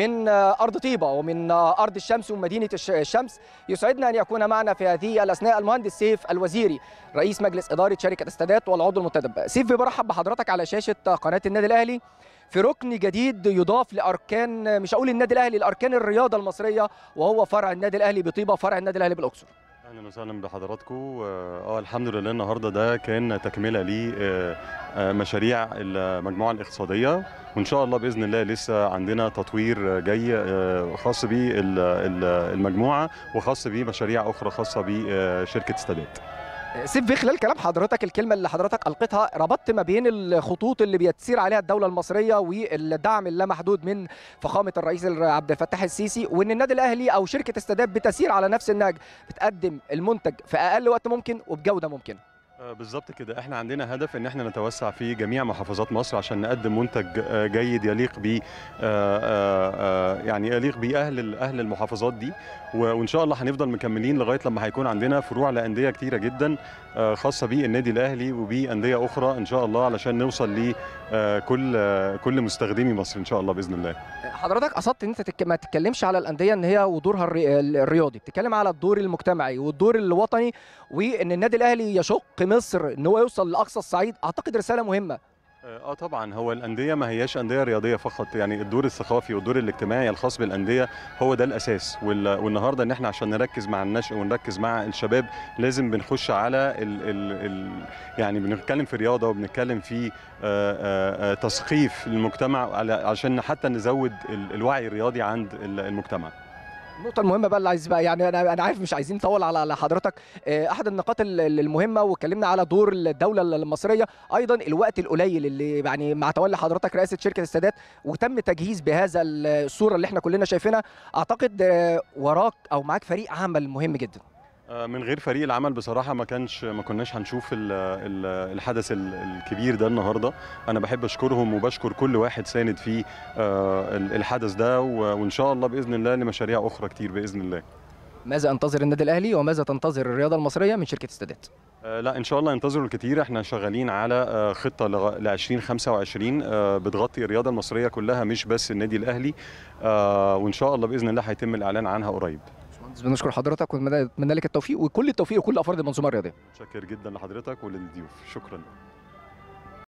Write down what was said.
من آه، أرض طيبة ومن آه، أرض الشمس ومدينة الشمس يسعدنا أن يكون معنا في هذه الأثناء المهندس سيف الوزيري رئيس مجلس إدارة شركة السادات والعضو المنتدب سيف برحب بحضرتك على شاشة قناة النادي الأهلي في ركن جديد يضاف لأركان مش هقول النادي الأهلي لأركان الرياضة المصرية وهو فرع النادي الأهلي بطيبة فرع النادي الأهلي بالأقصر اهلا وسهلا بحضراتكم آه،, اه الحمد لله النهارده ده كان تكمله لمشاريع آه، آه، المجموعه الاقتصاديه وان شاء الله باذن الله لسه عندنا تطوير جاي خاص بالمجموعه وخاص بمشاريع اخرى خاصه بشركه استادات سيف في خلال كلام حضرتك الكلمه اللي حضرتك القيتها ربطت ما بين الخطوط اللي بيتسير عليها الدوله المصريه والدعم اللامحدود من فخامه الرئيس عبد الفتاح السيسي وان النادي الاهلي او شركه استادات بتسير على نفس النهج بتقدم المنتج في اقل وقت ممكن وبجوده ممكنه آه، بالظبط كده احنا عندنا هدف ان احنا نتوسع في جميع محافظات مصر عشان نقدم منتج آه، جيد يليق ب آه، يعني يليق باهل اهل المحافظات دي وان شاء الله هنفضل مكملين لغايه لما هيكون عندنا فروع لانديه كتيره جدا خاصه بالنادي الاهلي وبانديه اخرى ان شاء الله علشان نوصل لكل كل مستخدمي مصر ان شاء الله باذن الله حضرتك قصدت ان انت ما تتكلمش على الانديه ان هي ودورها الرياضي بتتكلم على الدور المجتمعي والدور الوطني وان النادي الاهلي يشق لمصر ان هو يوصل لاقصى الصعيد اعتقد رساله مهمه آه،, اه طبعا هو الانديه ما هياش انديه رياضيه فقط يعني الدور الثقافي والدور الاجتماعي الخاص بالانديه هو ده الاساس والنهارده ان احنا عشان نركز مع النشء ونركز مع الشباب لازم بنخش على الـ الـ الـ يعني بنتكلم في رياضه وبنتكلم في آه، آه، تثقيف المجتمع علشان حتى نزود الوعي الرياضي عند المجتمع النقطة المهمة بقى اللي عايز بقى يعني أنا أنا عارف مش عايزين نطول على على حضرتك آه، أحد النقاط المهمة واتكلمنا على دور الدولة المصرية أيضا الوقت القليل اللي يعني مع تولي حضرتك رئاسة شركة السادات وتم تجهيز بهذا الصورة اللي احنا كلنا شايفينها أعتقد آه، وراك أو معاك فريق عمل مهم جدا من غير فريق العمل بصراحه ما كانش ما كناش هنشوف الحدث الكبير ده النهارده انا بحب اشكرهم وبشكر كل واحد ساند في آه، الحدث ده وان شاء الله باذن الله لمشاريع اخرى كتير باذن الله ماذا انتظر النادي الاهلي وماذا تنتظر الرياضه المصريه من شركه استادات آه، لا ان شاء الله ينتظروا الكثير احنا شغالين على آه، خطه ل 2025 بتغطي الرياضه المصريه كلها مش بس النادي الاهلي وان شاء الله باذن الله هيتم الاعلان عنها قريب بنشكر حضرتك ونتمنى لك التوفيق وكل التوفيق لكل افراد المنظومه الرياضيه. شكر جدا لحضرتك وللضيوف شكرا.